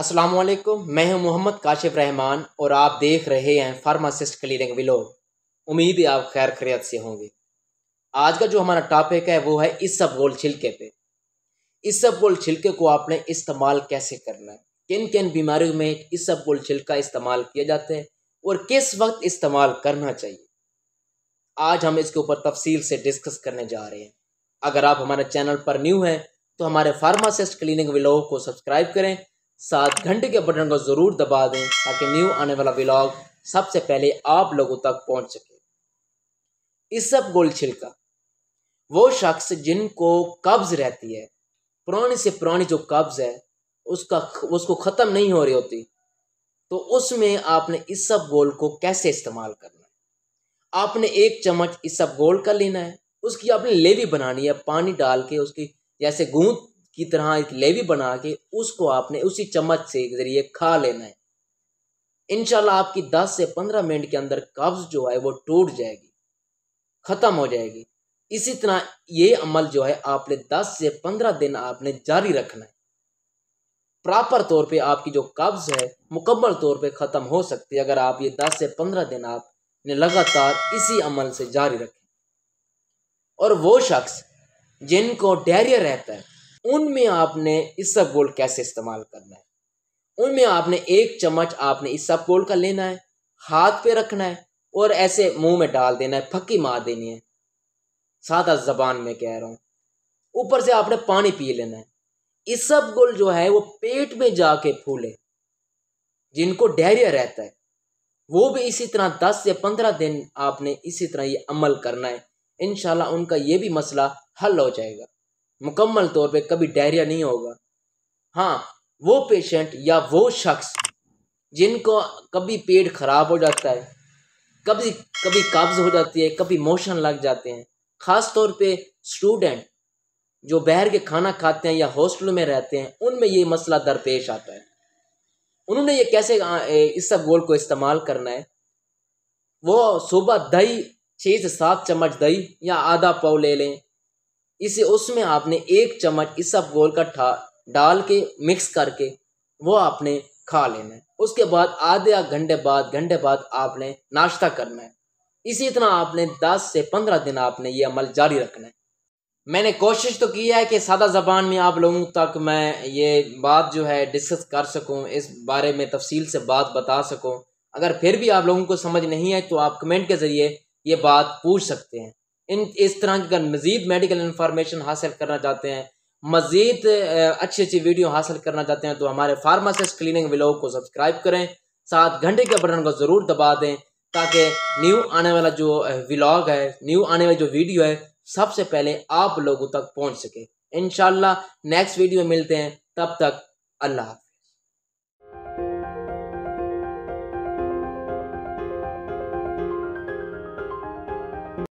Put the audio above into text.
अस्सलाम वालेकुम मैं हूं मोहम्मद काशिफ रहमान और आप देख रहे हैं फार्मासिस्ट क्लिनिक विलो उम्मीद है आप खैर खरीत से होंगे आज का जो हमारा टॉपिक है वो है इस सब गोल छिलके पे इस सब गोल छिलके को आपने इस्तेमाल कैसे करना है किन किन बीमारियों में इस सब गोल छिलका इस्तेमाल किया जाता है और किस वक्त इस्तेमाल करना चाहिए आज हम इसके ऊपर तफसील से डिस्कस करने जा रहे हैं अगर आप हमारे चैनल पर न्यू हैं तो हमारे फार्मासिस्ट क्लिनिक विलो को सब्सक्राइब करें साथ घंटे के बटन को ज़रूर दबा दें ताकि न्यू आने वाला ब्लॉग सबसे पहले आप लोगों तक पहुंच सके इस सब गोल छिलका वो शख्स जिनको कब्ज़ रहती है पुरानी से पुरानी जो कब्ज़ है उसका उसको ख़त्म नहीं हो रही होती तो उसमें आपने इस सब गोल को कैसे इस्तेमाल करना है आपने एक चम्मच इस सब गोल का लेना है उसकी आपने लेवी बनानी है पानी डाल के उसकी जैसे गूंद की तरह एक लेवी बना के उसको आपने उसी चम्मच से जरिए खा लेना है इनशाला आपकी दस से पंद्रह मिनट के अंदर कब्ज जो है वो टूट जाएगी ख़त्म हो जाएगी इसी तरह ये अमल जो है आपने दस से पंद्रह दिन आपने जारी रखना है प्रॉपर तौर पे आपकी जो कब्ज है मुकम्मल तौर पे ख़त्म हो सकती है अगर आप ये दस से पंद्रह दिन आप ने लगातार इसी अमल से जारी रखें और वो शख्स जिनको डायरिया रहता है उनमें आपने इस सब गोल्ड कैसे इस्तेमाल करना है उनमें आपने एक चम्मच आपने इस सब गोल्ड का लेना है हाथ पे रखना है और ऐसे मुंह में डाल देना है फक्की मार देनी है सादा जबान में कह रहा हूँ ऊपर से आपने पानी पी लेना है इस सब गोल जो है वो पेट में जाके फूले जिनको डायरिया रहता है वो भी इसी तरह दस से पंद्रह दिन आपने इसी तरह ये अमल करना है इनशाला उनका ये भी मसला हल हो जाएगा मुकम्मल तौर पे कभी डायरिया नहीं होगा हाँ वो पेशेंट या वो शख्स जिनको कभी पेट ख़राब हो जाता है कभी कभी कब्ज़ हो जाती है कभी मोशन लग जाते हैं ख़ास तौर पे स्टूडेंट जो बाहर के खाना खाते हैं या हॉस्टल में रहते हैं उनमें ये मसला दरपेश आता है उन्होंने ये कैसे इस सब गोल को इस्तेमाल करना है वो सुबह दही छः से सात चम्मच दही या आधा पाव ले लें इसे उसमें आपने एक चम्मच गोल का ठा डाल के मिक्स करके वो आपने खा लेना है उसके बाद आधे घंटे बाद घंटे बाद आपने नाश्ता करना है इसी तरह आपने 10 से 15 दिन आपने ये अमल जारी रखना है मैंने कोशिश तो की है कि सादा ज़बान में आप लोगों तक मैं ये बात जो है डिस्कस कर सकूँ इस बारे में तफसील से बात बता सकूँ अगर फिर भी आप लोगों को समझ नहीं आए तो आप कमेंट के ज़रिए ये बात पूछ सकते हैं इन इस तरह की अगर मज़ीद मेडिकल इन्फॉर्मेशन हासिल करना चाहते हैं मज़ीद अच्छी अच्छी वीडियो हासिल करना चाहते हैं तो हमारे फार्मासिस्ट क्लिनिक व्लॉग को सब्सक्राइब करें साथ घंटे के बटन को ज़रूर दबा दें ताकि न्यू आने वाला जो व्लॉग है न्यू आने वाली जो वीडियो है सबसे पहले आप लोगों तक पहुंच सके इन नेक्स्ट वीडियो मिलते हैं तब तक अल्लाह